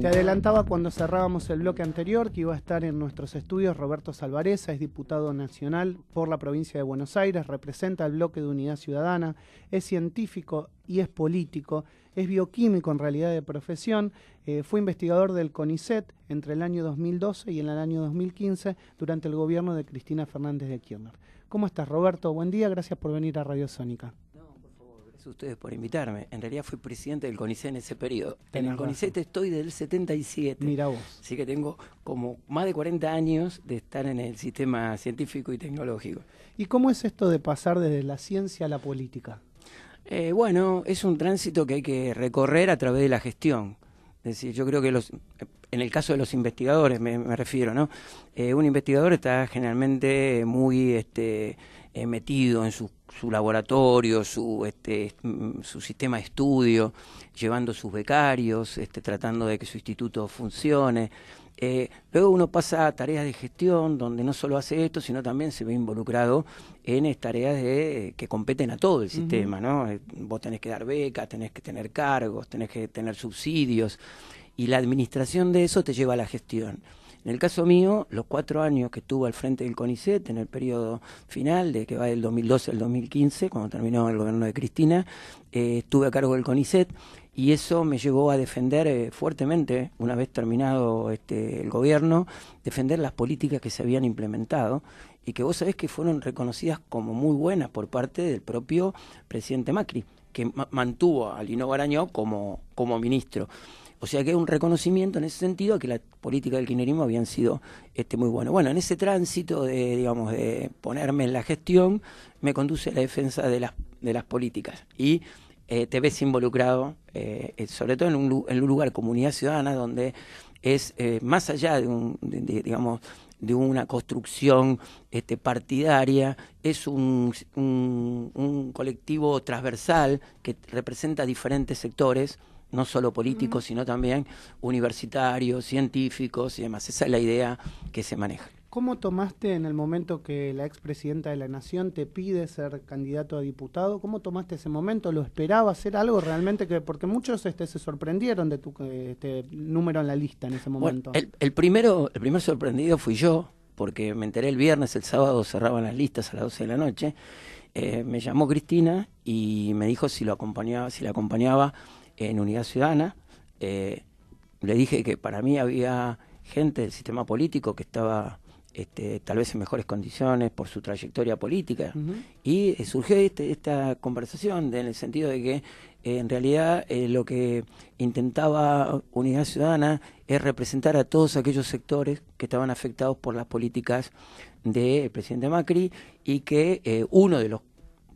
Te adelantaba cuando cerrábamos el bloque anterior que iba a estar en nuestros estudios Roberto Salvareza, es diputado nacional por la provincia de Buenos Aires, representa el bloque de Unidad Ciudadana, es científico y es político, es bioquímico en realidad de profesión, eh, fue investigador del CONICET entre el año 2012 y en el año 2015 durante el gobierno de Cristina Fernández de Kirchner. ¿Cómo estás Roberto? Buen día, gracias por venir a Radio Sónica gracias a ustedes por invitarme. En realidad fui presidente del CONICET en ese periodo. en el CONICET estoy desde el 77. Mira vos. Así que tengo como más de 40 años de estar en el sistema científico y tecnológico. ¿Y cómo es esto de pasar desde la ciencia a la política? Eh, bueno, es un tránsito que hay que recorrer a través de la gestión. Es decir, yo creo que los, en el caso de los investigadores me, refiero, ¿no? Eh, un investigador está generalmente muy este, eh, metido en su, su laboratorio, este, su, sistema de estudio, llevando sus becarios, este, tratando de que su instituto funcione. Eh, luego uno pasa a tareas de gestión, donde no solo hace esto, sino también se ve involucrado en eh, tareas que competen a todo el sistema, ¿no? Vos tenés que dar becas, tenés que tener cargos, tenés que tener subsidios, y la administración de eso te lleva a la gestión. En el caso mío, los cuatro años que estuvo al frente del CONICET, en el periodo final, de que va del 2012 al 2015, cuando terminó el gobierno de Cristina, eh, estuve a cargo del CONICET y eso me llevó a defender eh, fuertemente, una vez terminado este, el gobierno, defender las políticas que se habían implementado y que vos sabés que fueron reconocidas como muy buenas por parte del propio presidente Macri, que mantuvo a Lino Barañó como, como ministro. O sea que es un reconocimiento en ese sentido que la política del kirchnerismo habían sido este, muy bueno. Bueno, en ese tránsito de, digamos, de ponerme en la gestión, me conduce a la defensa de las, de las políticas. Y eh, te ves involucrado, eh, eh, sobre todo en un, lugar, comunidad ciudadana, donde es más allá de un, una construcción este, partidaria, es un, un colectivo transversal que representa diferentes sectores no solo políticos, sino también universitarios, científicos y demás. Esa es la idea que se maneja. ¿Cómo tomaste en el momento que la expresidenta de la Nación te pide ser candidato a diputado? ¿Cómo tomaste ese momento? ¿Lo esperaba hacer algo realmente? que Porque muchos este, se sorprendieron de tu este, número en la lista en ese momento. el, el, primero, el primer sorprendido fui yo, porque me enteré el viernes, el sábado cerraban las listas a las 12 de la noche. Eh, me llamó Cristina y me dijo si lo acompañaba, si la acompañaba en Unidad Ciudadana, eh, le dije que para mí había gente del sistema político que estaba este, tal vez en mejores condiciones por su trayectoria política. Y eh, surgió este, esta conversación en el sentido de que eh, en realidad lo que intentaba Unidad Ciudadana es representar a todos aquellos sectores que estaban afectados por las políticas del presidente Macri y que uno de los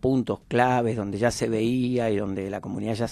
puntos claves donde ya se veía y donde la comunidad ya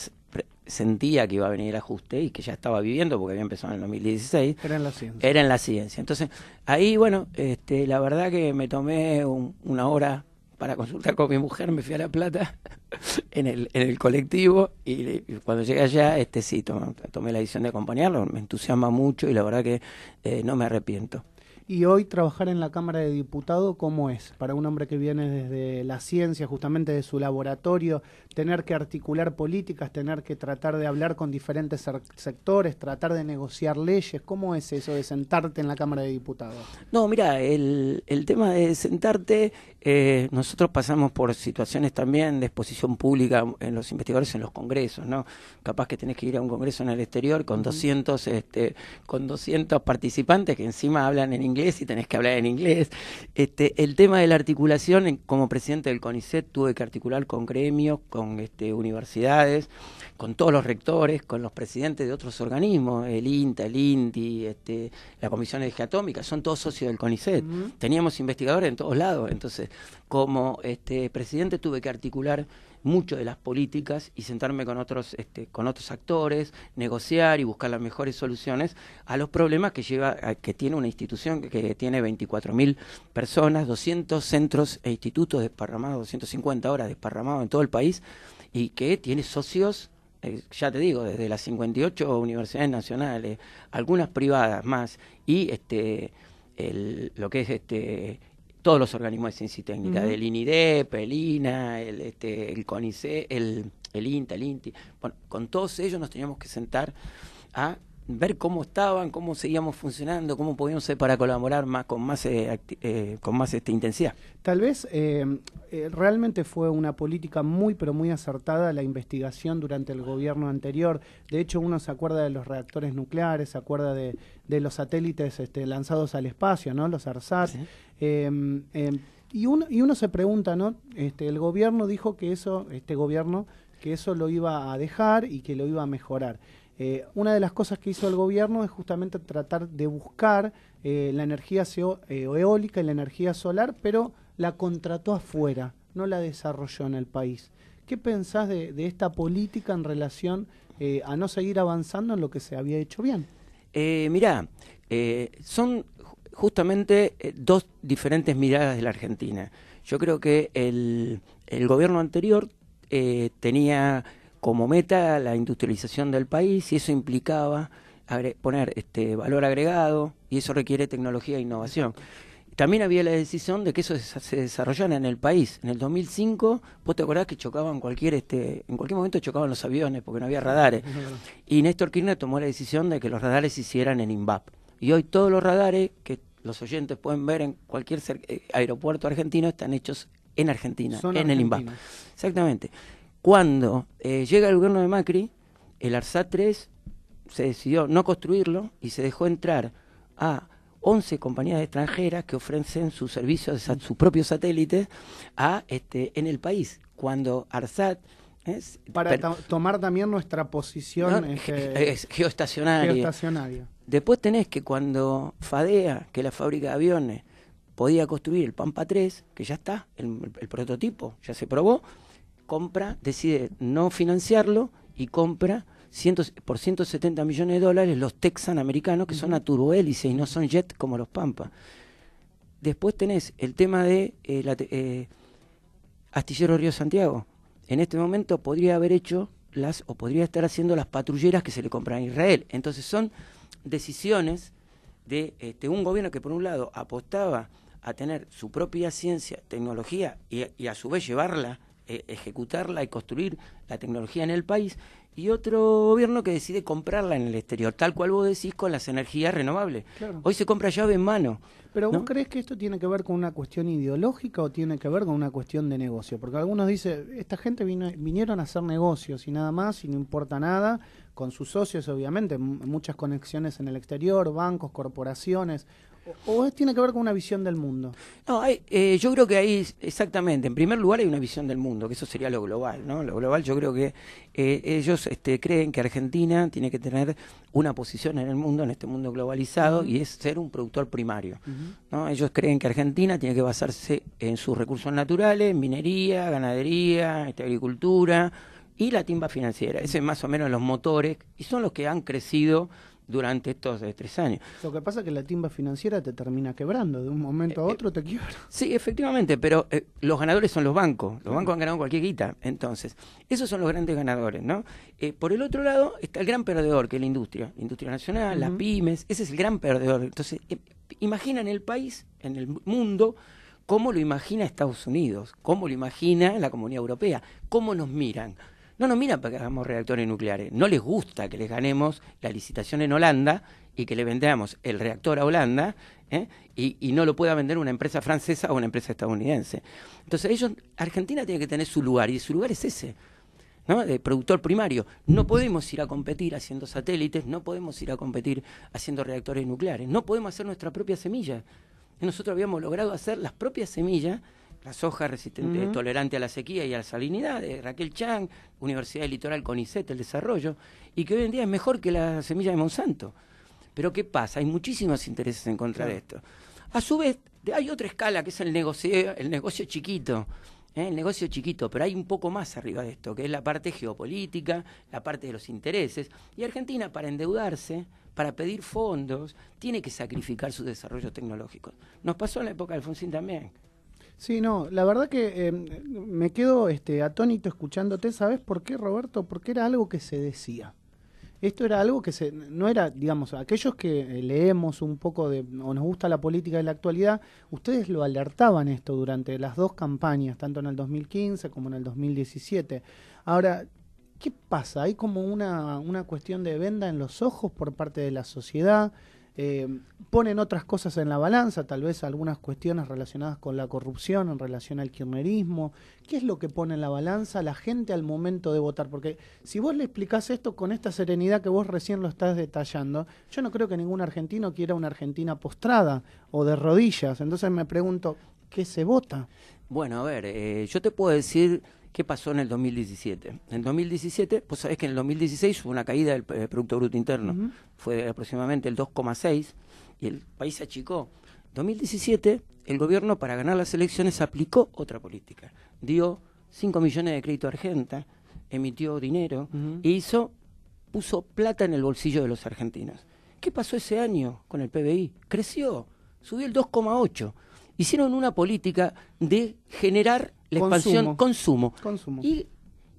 sentía que iba a venir el ajuste y que ya estaba viviendo porque había empezado en el 2016. Era en la ciencia. Era en Entonces, ahí, bueno, este, la verdad que me tomé una hora para consultar con mi mujer, me fui a La Plata en el, en el colectivo y, cuando llegué allá, este sí, tomé, la decisión de acompañarlo, me entusiasma mucho y la verdad que eh, no me arrepiento. Y hoy trabajar en la Cámara de Diputados, ¿cómo es? Para un hombre que viene desde la ciencia, justamente de su laboratorio, tener que articular políticas, tener que tratar de hablar con diferentes sectores, tratar de negociar leyes, ¿cómo es eso de sentarte en la Cámara de Diputados? No, mira, el, el tema de sentarte eh, nosotros pasamos por situaciones también de exposición pública en los investigadores en los congresos, ¿no? Capaz que tenés que ir a un congreso en el exterior con 200, este, con 200 participantes que encima hablan en inglés y tenés que hablar en inglés. Este, el tema de la articulación, como presidente del CONICET tuve que articular con gremios, con este, universidades con todos los rectores, con los presidentes de otros organismos, el INTA, el INDI, este, la Comisión de Atómica, son todos socios del CONICET. Teníamos investigadores en todos lados. Entonces, como este, presidente tuve que articular mucho de las políticas y sentarme con otros, este, con otros actores, negociar y buscar las mejores soluciones a los problemas que lleva, que tiene una institución que, que tiene 24.000 personas, 200 centros e institutos desparramados, 250 horas desparramados en todo el país y que tiene socios eh, ya te digo, desde las 58 universidades nacionales, algunas privadas más, y este, lo que es este, todos los organismos de ciencia y técnica, del INIDEP, el INA, el, este, el CONICET, el, el INTA, el INTI, bueno, con todos ellos nos teníamos que sentar a ver cómo estaban, cómo seguíamos funcionando, cómo podíamos ser para colaborar más con más eh, eh, con más este, intensidad. Tal vez em, eh, realmente fue una política muy pero muy acertada la investigación durante el gobierno anterior. De hecho, uno se acuerda de los reactores nucleares, se acuerda de, los satélites este, lanzados al espacio, ¿no? Los ARSAT. Em, em, y uno y uno se pregunta, ¿no? Este, el gobierno dijo que eso, este gobierno que eso lo iba a dejar y que lo iba a mejorar. Eh, una de las cosas que hizo el gobierno es justamente tratar de buscar eh, la energía eh, eólica y la energía solar, pero la contrató afuera, no la desarrolló en el país. ¿Qué pensás de, esta política en relación a no seguir avanzando en lo que se había hecho bien? mirá, son justamente dos diferentes miradas de la Argentina. Yo creo que el gobierno anterior tenía como meta la industrialización del país y eso implicaba poner este valor agregado y eso requiere tecnología e innovación. También había la decisión de que eso se desarrollara en el país. En el 2005, vos te acordás que chocaban cualquier, este, en cualquier momento chocaban los aviones porque no había radares. Y Néstor Kirchner tomó la decisión de que los radares se hicieran en INVAP. Y hoy todos los radares que los oyentes pueden ver en cualquier eh, aeropuerto argentino están hechos en Argentina, en el INVAP. Exactamente. Cuando eh, llega el gobierno de Macri, el ARSAT 3 se decidió no construirlo y se dejó entrar a 11 compañías extranjeras que ofrecen sus servicios, sus propios satélites, a, este, en el país. Cuando ARSAT es, eh, para tomar también nuestra posición este, geoestacionaria. Después tenés que cuando FADEA, que la fábrica de aviones, podía construir el Pampa 3, que ya está, el prototipo ya se probó, compra, decide no financiarlo y compra por 170 millones de dólares los Texan americanos que son a y no son jet como los Pampa. Después tenés el tema de eh, la, eh, Astillero Río Santiago. En este momento podría haber hecho las o podría estar haciendo las patrulleras que se le compran a Israel. Entonces son decisiones de este, un gobierno que por un lado apostaba a tener su propia ciencia, tecnología y a su vez llevarla e-, ejecutarla y construir la tecnología en el país, y otro gobierno que decide comprarla en el exterior, tal cual vos decís con las energías renovables. Hoy se compra llave en mano. Pero vos crees que esto tiene que ver con una cuestión ideológica o tiene que ver con una cuestión de negocio? Porque algunos dicen, esta gente vinieron a hacer negocios y nada más y no importa nada, con sus socios obviamente, muchas conexiones en el exterior, bancos, corporaciones. ¿O tiene que ver con una visión del mundo? No, eh, yo creo que ahí, exactamente, en primer lugar hay una visión del mundo, que eso sería lo global, ¿no? Lo global yo creo que eh, ellos este, creen que Argentina tiene que tener una posición en el mundo, en este mundo globalizado, y es ser un productor primario, ¿no? Ellos creen que Argentina tiene que basarse en sus recursos naturales, minería, ganadería, este, agricultura y la timba financiera. Ese es más o menos los motores, y son los que han crecido durante estos eh, tres años. Lo que pasa es que la timba financiera te termina quebrando, de un momento a eh, eh, otro te quiebra. Sí, efectivamente, pero los ganadores son los bancos, los bancos han ganado cualquier guita, entonces, esos son los grandes ganadores, ¿no? por el otro lado está el gran perdedor, que es la industria, la industria nacional, las pymes, ese es el gran perdedor. Entonces, imagina en el país, en el mundo, cómo lo imagina Estados Unidos, cómo lo imagina la Comunidad Europea, cómo nos miran no nos miran para que hagamos reactores nucleares. No les gusta que les ganemos la licitación en Holanda y que le vendamos el reactor a Holanda ¿eh? y, y, no lo pueda vender una empresa francesa o una empresa estadounidense. Entonces ellos, Argentina tiene que tener su lugar y su lugar es ese. ¿no? de productor primario. No podemos ir a competir haciendo satélites, no podemos ir a competir haciendo reactores nucleares, no podemos hacer nuestra propia semilla. Nosotros habíamos logrado hacer las propias semillas la soja resistente, eh, tolerante a la sequía y a la salinidad, de Raquel Chang, Universidad del Litoral CONICET, el desarrollo, y que hoy en día es mejor que la semilla de Monsanto. Pero ¿qué pasa? Hay muchísimos intereses en contra de esto. A su vez, hay otra escala que es el negocio, el negocio chiquito. ¿eh? El negocio chiquito, pero hay un poco más arriba de esto, que es la parte geopolítica, la parte de los intereses. Y Argentina, para endeudarse, para pedir fondos, tiene que sacrificar su desarrollo tecnológico. Nos pasó en la época de Alfonsín también. Sí, no, la verdad que eh, me quedo este, atónito escuchándote. ¿Sabes por qué, Roberto? Porque era algo que se decía. Esto era algo que se, no era, digamos, aquellos que eh, leemos un poco de, o nos gusta la política de la actualidad, ustedes lo alertaban esto durante las dos campañas, tanto en el 2015 como en el 2017. Ahora, ¿qué pasa? Hay como una cuestión de venda en los ojos por parte de la sociedad. Eh, ponen otras cosas en la balanza, tal vez algunas cuestiones relacionadas con la corrupción en relación al kirchnerismo. ¿Qué es lo que pone en la balanza la gente al momento de votar? Porque si vos le explicás esto con esta serenidad que vos recién lo estás detallando, yo no creo que ningún argentino quiera una Argentina postrada o de rodillas. Entonces me pregunto, ¿qué se vota? Bueno, a ver, eh, yo te puedo decir ¿Qué pasó en el 2017? En el 2017, pues sabés que en el 2016 hubo una caída del eh, Producto Bruto Interno, fue aproximadamente el 2,6 y el país se achicó. 2017, el gobierno para ganar las elecciones aplicó otra política, dio 5 millones de crédito a Argentina, emitió dinero e hizo, puso plata en el bolsillo de los argentinos. ¿Qué pasó ese año con el PBI? Creció, subió el 2,8. Hicieron una política de generar la expansión consumo. consumo. Y,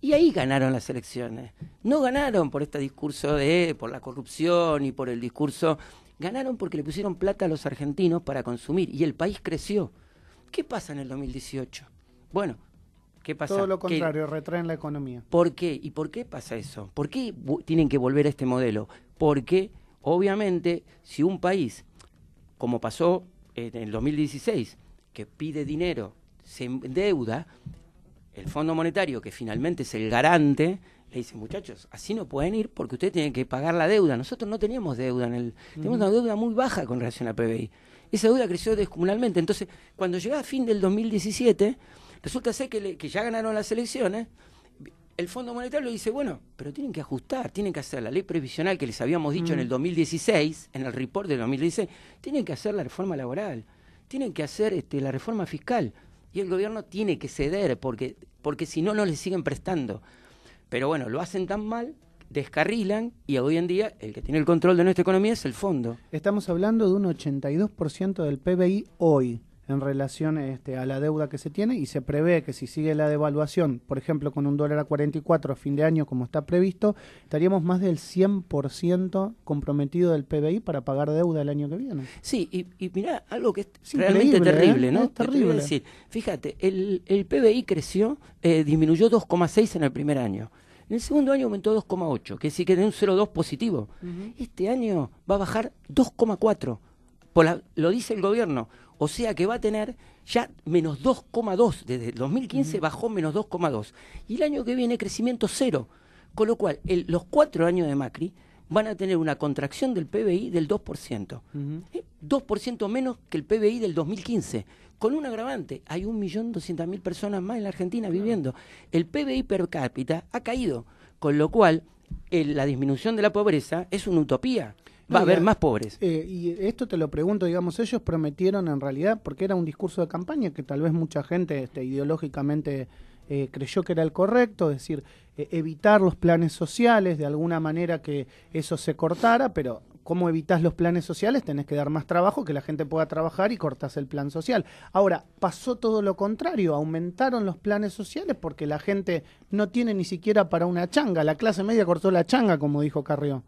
y ahí ganaron las elecciones. No ganaron por este discurso de por la corrupción y por el discurso. Ganaron porque le pusieron plata a los argentinos para consumir y el país creció. ¿Qué pasa en el 2018? Bueno, ¿qué pasa? Todo lo contrario, retraen la economía. ¿Por qué? ¿Y por qué pasa eso? ¿Por qué tienen que volver a este modelo? Porque obviamente si un país, como pasó en el 2016, que pide dinero se endeuda, el Fondo Monetario, que finalmente es el garante, le dice, muchachos, así no pueden ir porque ustedes tienen que pagar la deuda. Nosotros no teníamos deuda en Tenemos una deuda muy baja con relación a PBI. Esa deuda creció descomunalmente. Entonces, cuando llega a fin del 2017, resulta ser que, ya ganaron las elecciones, el Fondo Monetario dice, bueno, pero tienen que ajustar, tienen que hacer la ley previsional que les habíamos dicho en el 2016, en el report del 2016, tienen que hacer la reforma laboral, tienen que hacer este, la reforma fiscal y el gobierno tiene que ceder porque, porque si no, no le siguen prestando. Pero bueno, lo hacen tan mal, descarrilan y hoy en día el que tiene el control de nuestra economía es el fondo. Estamos hablando de un 82% del PBI hoy en relación este, a la deuda que se tiene y se prevé que si sigue la devaluación, por ejemplo, con un dólar a 44 a fin de año como está previsto, estaríamos más del 100% comprometido del PBI para pagar deuda el año que viene. Sí, y, mirá, algo que es, realmente ¿eh? terrible, ¿no? Es terrible. Decir, fíjate, el, el, PBI creció, eh, disminuyó 2,6 en el primer año. En el segundo año aumentó 2,8, que sí que de un 0,2 positivo. Este año va a bajar 2,4. Lo dice el gobierno o sea que va a tener ya menos 2,2. Desde 2015 bajó menos 2,2. Y el año que viene crecimiento cero. Con lo cual, los cuatro años de Macri van a tener una contracción del PBI del 2%. 2% eh, menos que el PBI del 2015. Con un agravante, hay 1.200.000 personas más en la Argentina viviendo. El PBI per cápita ha caído, con lo cual la disminución de la pobreza es una utopía va a haber más pobres. Eh, y esto te lo pregunto, digamos, ellos prometieron en realidad, porque era un discurso de campaña que tal vez mucha gente este, ideológicamente eh, creyó que era el correcto, es decir, eh, evitar los planes sociales, de alguna manera que eso se cortara, pero ¿cómo evitas los planes sociales? Tenés que dar más trabajo, que la gente pueda trabajar y cortas el plan social. Ahora, pasó todo lo contrario, aumentaron los planes sociales porque la gente no tiene ni siquiera para una changa, la clase media cortó la changa, como dijo Carrió.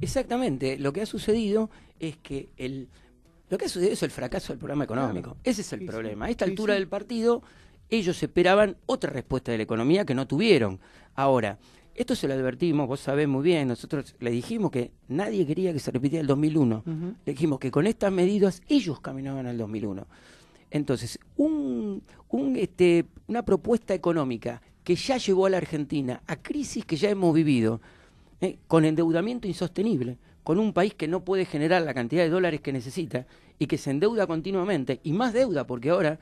Exactamente, lo que ha sucedido es que el lo que ha sucedido es el fracaso del programa económico. Ese es el problema. A esta altura del partido, ellos esperaban otra respuesta de la economía que no tuvieron. Ahora, esto se lo advertimos, vos sabés muy bien, nosotros le dijimos que nadie quería que se repitiera el 2001. Le dijimos que con estas medidas ellos caminaban al 2001. Entonces, un, un, este, una propuesta económica que ya llevó a la Argentina a crisis que ya hemos vivido, ¿eh? con endeudamiento insostenible, con un país que no puede generar la cantidad de dólares que necesita y que se endeuda continuamente, y más deuda, porque ahora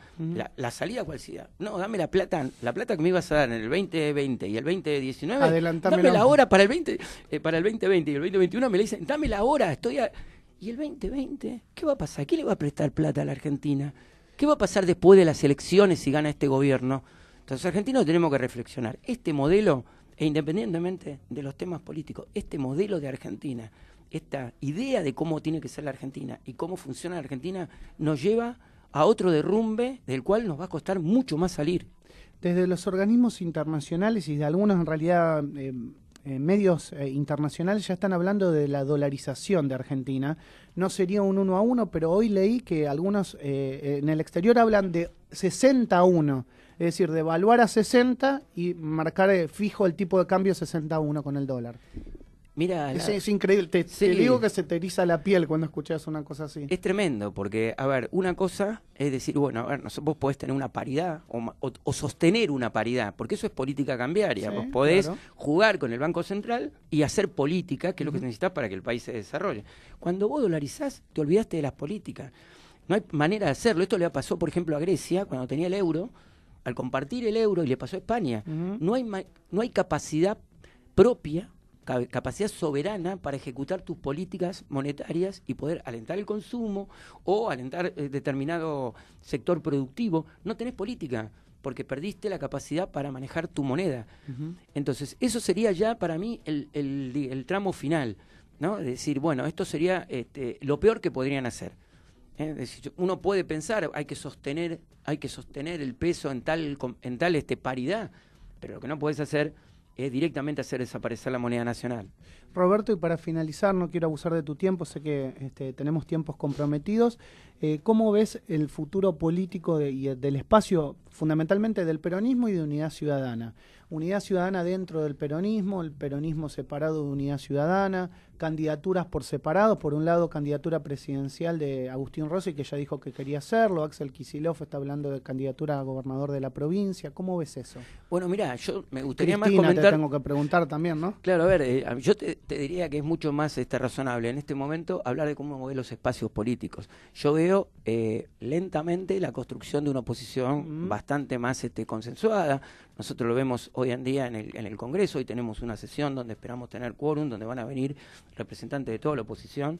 la, salida cual sea, no, dame la plata, la plata que me ibas a dar en el 2020 y el 2019, dame la hora para el 20, eh, para el 2020 y el 2021 me le dicen, dame la hora, estoy a... y el 2020, ¿qué va a pasar? ¿Quién le va a prestar plata a la Argentina? ¿Qué va a pasar después de las elecciones si gana este gobierno? Entonces, argentinos tenemos que reflexionar. Este modelo e independientemente de los temas políticos, este modelo de Argentina, esta idea de cómo tiene que ser la Argentina y cómo funciona la Argentina, nos lleva a otro derrumbe del cual nos va a costar mucho más salir. Desde los organismos internacionales y de algunos en realidad em, eh, medios eh, internacionales ya están hablando de la dolarización de Argentina. No sería un 1 a 1, pero hoy leí que algunos eh, en el exterior hablan de 60 a 1. Es decir, devaluar evaluar a 60 y marcar fijo el tipo de cambio 60 a 1 con el dólar. Mira, es, increíble, te, digo que se te eriza la piel cuando escuchas una cosa así. Es tremendo, porque, a ver, una cosa es decir, bueno, a ver, vos podés tener una paridad o, sostener una paridad, porque eso es política cambiaria. vos podés jugar con el Banco Central y hacer política, que es lo que se para que el país se desarrolle. Cuando vos dolarizás, te olvidaste de las políticas. No hay manera de hacerlo. Esto le pasó, por ejemplo, a Grecia, cuando tenía el euro, al compartir el euro, y le pasó a España. no, hay no hay capacidad propia capacidad soberana para ejecutar tus políticas monetarias y poder alentar el consumo o alentar eh, determinado sector productivo. No tenés política porque perdiste la capacidad para manejar tu moneda. Entonces, eso sería ya para mí el, tramo final, ¿no? Es decir, bueno, esto sería este, lo peor que podrían hacer. ¿eh? uno puede pensar, hay que sostener, hay que sostener el peso en tal, en tal este, paridad, pero lo que no puedes hacer es directamente hacer desaparecer la moneda nacional. Roberto, y para finalizar, no quiero abusar de tu tiempo, sé que este, tenemos tiempos comprometidos. Eh, ¿Cómo ves el futuro político y del espacio, fundamentalmente del peronismo y de unidad ciudadana? Unidad ciudadana dentro del peronismo, el peronismo separado de unidad ciudadana, candidaturas por separado. Por un lado, candidatura presidencial de Agustín Rossi, que ya dijo que quería hacerlo. Axel Kisilov está hablando de candidatura a gobernador de la provincia. ¿Cómo ves eso? Bueno, mira, yo me gustaría más comentar... tengo que preguntar también, ¿no? Claro, a ver, eh, yo te, diría que es mucho más este, razonable en este momento hablar de cómo mover los espacios políticos. Yo veo eh, lentamente la construcción de una oposición bastante más este, consensuada. Nosotros lo vemos hoy en día en el, en el Congreso. Hoy tenemos una sesión donde esperamos tener quórum, donde van a venir representantes de toda la oposición.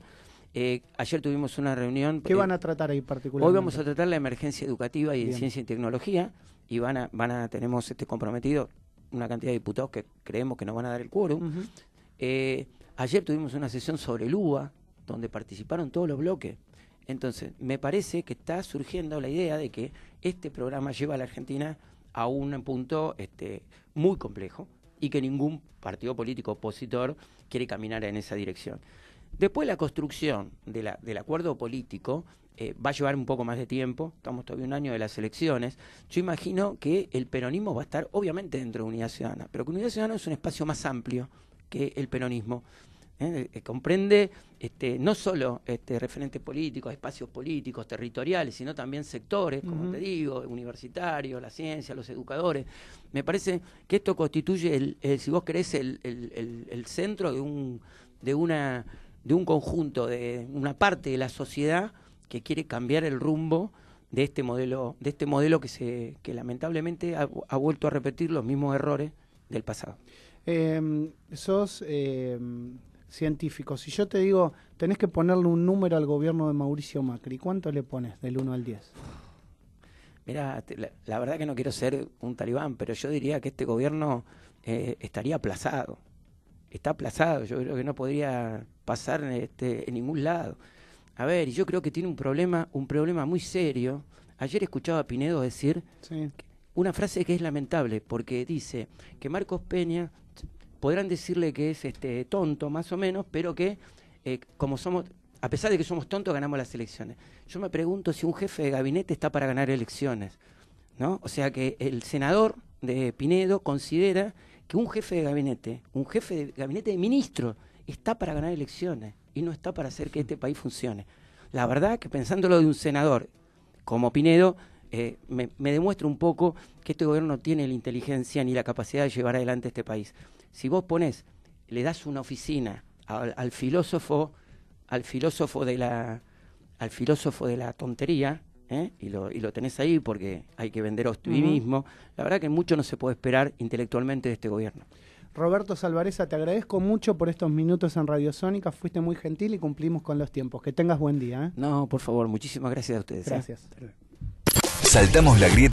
Eh, ayer tuvimos una reunión. ¿Qué van eh, a tratar ahí particularmente? Hoy vamos a tratar la emergencia educativa y ciencia y tecnología y van a, van a tenemos este comprometido una cantidad de diputados que creemos que nos van a dar el quórum. Eh, ayer tuvimos una sesión sobre el UBA donde participaron todos los bloques. Entonces, me parece que está surgiendo la idea de que este programa lleva a la Argentina a un punto este, muy complejo y que ningún partido político opositor quiere caminar en esa dirección. Después la construcción del acuerdo político eh, va a llevar un poco más de tiempo, estamos todavía un año de las elecciones, yo imagino que el peronismo va a estar obviamente dentro de Unidad Ciudadana, pero que Unidad Ciudadana es un espacio más amplio que el peronismo. ¿eh? Eh, eh, comprende este, no solo este, referentes políticos, espacios políticos, territoriales, sino también sectores, como te digo, universitarios, la ciencia, los educadores. Me parece que esto constituye, el, si vos querés, el, el, el centro de un, de, una, de un conjunto, de una parte de la sociedad que quiere cambiar el rumbo de este modelo, de este modelo que, se, lamentablemente ha, vuelto a repetir los mismos errores del pasado. Em, sos em, científicos, si yo te digo, tenés que ponerle un número al gobierno de Mauricio Macri, ¿cuánto le pones del 1 al 10? Mira, la, verdad que no quiero ser un talibán, pero yo diría que este gobierno eh, estaría aplazado. Está aplazado, yo creo que no podría pasar en, este, en ningún lado. A ver, yo creo que tiene un problema, un problema muy serio. Ayer escuchaba a Pinedo decir una frase que es lamentable, porque dice que Marcos Peña podrán decirle que es este tonto más o menos, pero que eh, como somos, a pesar de que somos tontos, ganamos las elecciones. Yo me pregunto si un jefe de gabinete está para ganar elecciones, O sea que el senador de Pinedo considera que un jefe de gabinete, un jefe de gabinete de ministro, está para ganar elecciones y no está para hacer que este país funcione. La verdad que pensándolo de un senador como Pinedo, eh, me, me demuestra un poco que este gobierno no tiene la inteligencia ni la capacidad de llevar adelante este país. Si vos pones, le das una oficina al, filósofo, al filósofo de la, al filósofo de la tontería, ¿eh? y, lo, tenés ahí porque hay que vender tú mismo la verdad que mucho no se puede esperar intelectualmente de este gobierno. Roberto Salvareza, te agradezco mucho por estos minutos en Radio Sónica. Fuiste muy gentil y cumplimos con los tiempos. Que tengas buen día. ¿eh? No, por favor, muchísimas gracias a ustedes. ¿eh? Gracias. Saltamos la grieta.